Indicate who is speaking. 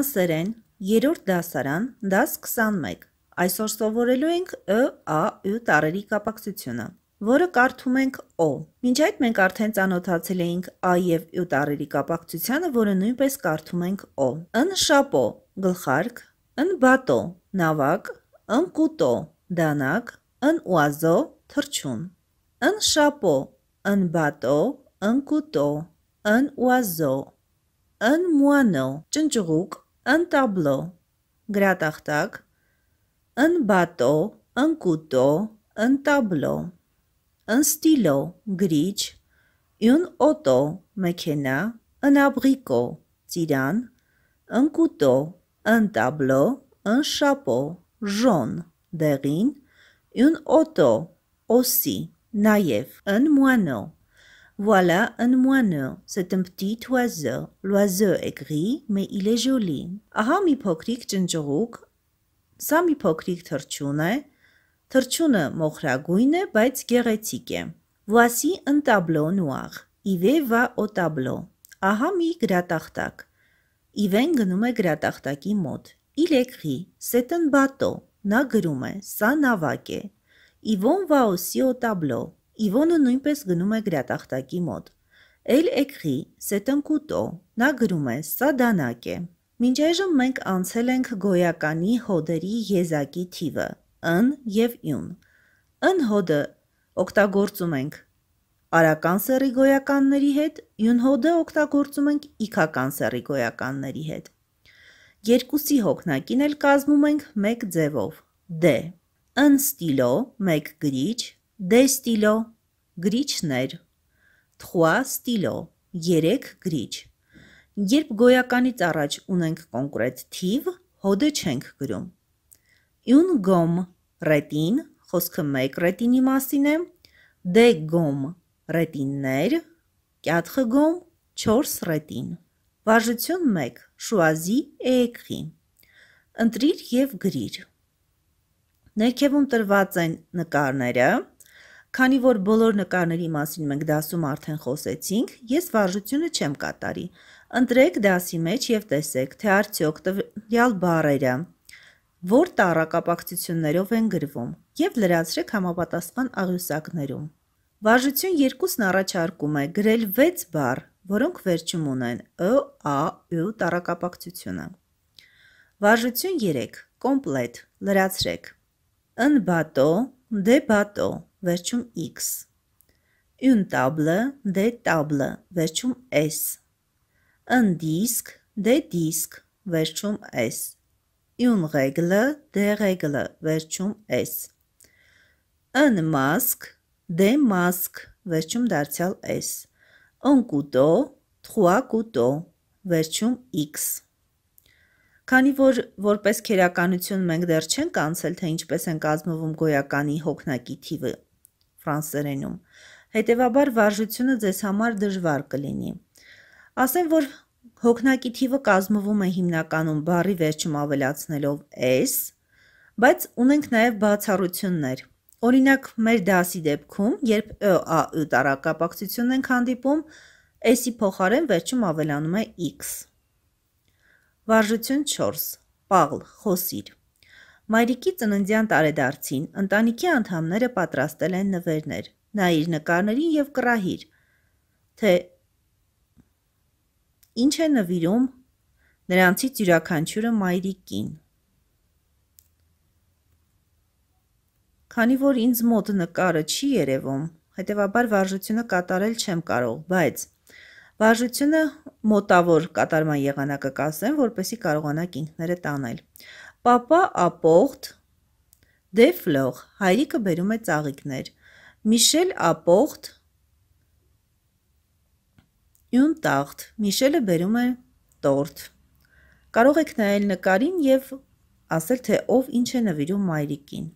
Speaker 1: ֆրանսերեն, 3-րդ դասարան, դաս 21։ Այսօր սովորելու ենք ը, ա, ը տառերի կապակցությունը, որը կարդում ենք օ։ Մինչ այդ մենք արդեն ճանոթացել էինք ա եւ ը տառերի կապակցությանը, որը նույնպես կարդում ենք օ։ Ընշապո, գլխարկ, ընբատո, նավակ, ընկուտո, դանակ, ընուազո, թռչուն։ Ընշապո, ընբատո, ընկուտո, ընուազո, ընմուանո, ճնճղուկ, ըն տաբլո, գրատախտակ, ըն բատո, ըն կուտո, ըն տաբլո, ըն ստիլո, գրիչ, յուն օտո, մեքենա, ըն աբրիկո, ծիրան, ըն կուտո, ըն տաբլո, ըն շապո, ժոն, դեղին, յուն օտո, օսի, նաև, ըն մուանո, Voilà un moineau. C'est un petit oiseau. L'oiseau est gris, mais il est joli. Ահա մի փոքրիկ ճնճղուկ։ Սա մի փոքրիկ թռչուն է։ Թռչունը մոխրագույն է, բայց գեղեցիկ է։ Voici un tableau noir. Իվե va au tableau. Ահա մի գրատախտակ։ Իվեն գնում է գրատախտակի մոտ։ Il écrit: C'est un bateau. Նա գրում է. Սա նավակ է։ Իվոն va aussi au tableau. Իվոնը նույնպես գնում է գրատախտակի մոտ։ Էլ էքրի, սետնկուտո, նա գրում է, սա դանակ է։ Մինչ այժմ մենք անցել ենք գոյականի հոդերի եզակի թիվը՝ ըն և յուն։ Ըն հոդը օգտագործում ենք արական սեռի գոյականների հետ, յունհոդը օգտագործում ենք իքական սեռի գոյականների հետ։ Երկուսի հոգնակին էլ կազմում ենք մեկ ձևով՝ D։ դե։ Ըն ստիլո, մեկ գրիչ, դե ստիլո գրիչներ թխուա ստիլո 3 գրիչ Երբ գոյականից առաջ ունենք կոնկրետ թիվ, հոդը չենք գրում։ Յուն գոմ ռետին, խոսքը մեկ ռետինի մասին է, դե գոմ ռետիններ, կյատխը գոմ 4 ռետին։ Վարժություն 1. Շուազի էկրի։ Ընտրիր եւ գրիր։ Ներքևում տրված են նկարները, Քանի որ բոլոր նկարների մասին մենք դասում արդեն խոսեցինք, ես վարժությունը չեմ կատարի։ Ընտրեք դասի մեջ եւ տեսեք, թե արդյոք տվյալ բառերը որ տարակապակցություններով են գրվում եւ լրացրեք համապատասխան աղյուսակներում։ Վարժություն 2-ն առաջարկում է գրել 6 բառ, որոնք վերջում ունեն ը, ա, յ տարակապակցությունը։ Վարժություն 3. Կոմպլետ։ Լրացրեք։ Ընբատո, դեբատո, վերջում x։ Une table, des tables, վերջում s։ Un disque, des disques, վերջում s։ Une règle, des règles, վերջում s։ Un masque, des masques, վերջում դարձյալ s։ Un couteau, trois couteaux, վերջում x։ Քանի որ որպես քերականություն մենք դեռ չենք անցել, թե ինչպես են կազմվում գոյականի հոգնակի թիվը, ֆրանսերենում։ Հետևաբար վարժությունը ձեզ համար դժվար կլինի։ Ասեմ, որ հոգնակի թիվը կազմվում է հիմնականում բարի վերջում ավելացնելով s, բայց ունենք նաև բացառություններ։ Օրինակ, մեր դասի դեպքում, երբ ը-ա-ը տարակապակցությունն ենք հանդիպում, s-ի փոխարեն վերջում ավելանում է x։ Վարժություն 4. Պաղլ, խոսիր։ Մայրիկի ծննդյան տարեդարձին ընտանիքի անդամները պատրաստել են նվերներ, նա իր նկարներին եւ կրահիր, թե ինչ է նվիրում նրանցից յուրաքանչյուրը մայրիկին։ Քանի որ ինձ մոտ նկարը չի երևում, հետևաբար վարժությունը կատարել չեմ կարող, բայց վարժությունը մոտավոր կատարման եղանակը կասեմ, որպեսի կարողանաք ինքները տանել։ Պապա ապողտ դե ֆլող հայրիկը բերում է ծաղիկներ։ Միշել ապողտ յուն տախտ Միշելը բերում է տորտ։ Կարող եք նայել նկարին եւ ասել թե ով ինչ է նվիրում մայրիկին։